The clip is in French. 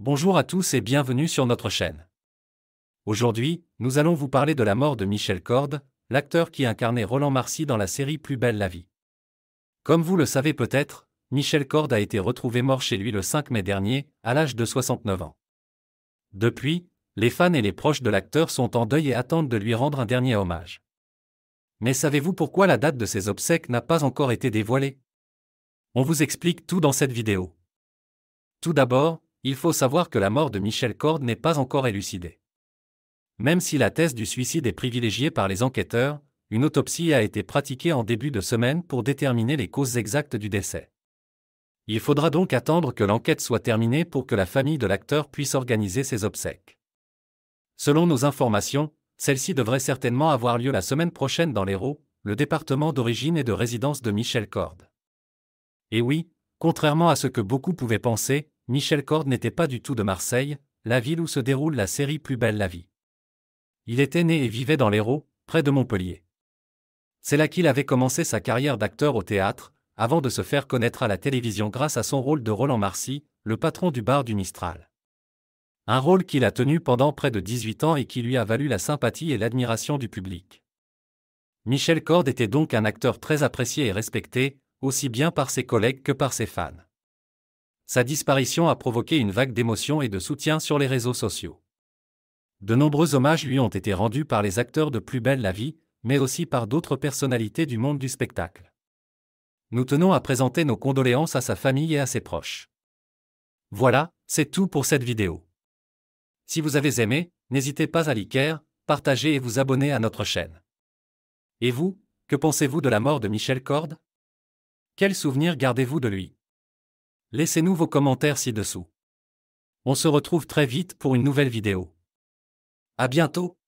Bonjour à tous et bienvenue sur notre chaîne. Aujourd'hui, nous allons vous parler de la mort de Michel Corde, l'acteur qui incarnait Roland Marcy dans la série Plus belle la vie. Comme vous le savez peut-être, Michel Corde a été retrouvé mort chez lui le 5 mai dernier, à l'âge de 69 ans. Depuis, les fans et les proches de l'acteur sont en deuil et attendent de lui rendre un dernier hommage. Mais savez-vous pourquoi la date de ses obsèques n'a pas encore été dévoilée On vous explique tout dans cette vidéo. Tout d'abord, il faut savoir que la mort de Michel Cord n'est pas encore élucidée. Même si la thèse du suicide est privilégiée par les enquêteurs, une autopsie a été pratiquée en début de semaine pour déterminer les causes exactes du décès. Il faudra donc attendre que l'enquête soit terminée pour que la famille de l'acteur puisse organiser ses obsèques. Selon nos informations, celle-ci devrait certainement avoir lieu la semaine prochaine dans l'Hérault, le département d'origine et de résidence de Michel Cord. Et oui, contrairement à ce que beaucoup pouvaient penser, Michel Cord n'était pas du tout de Marseille, la ville où se déroule la série Plus belle la vie. Il était né et vivait dans l'Hérault, près de Montpellier. C'est là qu'il avait commencé sa carrière d'acteur au théâtre, avant de se faire connaître à la télévision grâce à son rôle de Roland Marcy, le patron du bar du Mistral. Un rôle qu'il a tenu pendant près de 18 ans et qui lui a valu la sympathie et l'admiration du public. Michel Cord était donc un acteur très apprécié et respecté, aussi bien par ses collègues que par ses fans. Sa disparition a provoqué une vague d'émotions et de soutien sur les réseaux sociaux. De nombreux hommages lui ont été rendus par les acteurs de Plus belle la vie, mais aussi par d'autres personnalités du monde du spectacle. Nous tenons à présenter nos condoléances à sa famille et à ses proches. Voilà, c'est tout pour cette vidéo. Si vous avez aimé, n'hésitez pas à liker, partager et vous abonner à notre chaîne. Et vous, que pensez-vous de la mort de Michel Cord? Quels souvenirs gardez-vous de lui Laissez-nous vos commentaires ci-dessous. On se retrouve très vite pour une nouvelle vidéo. À bientôt!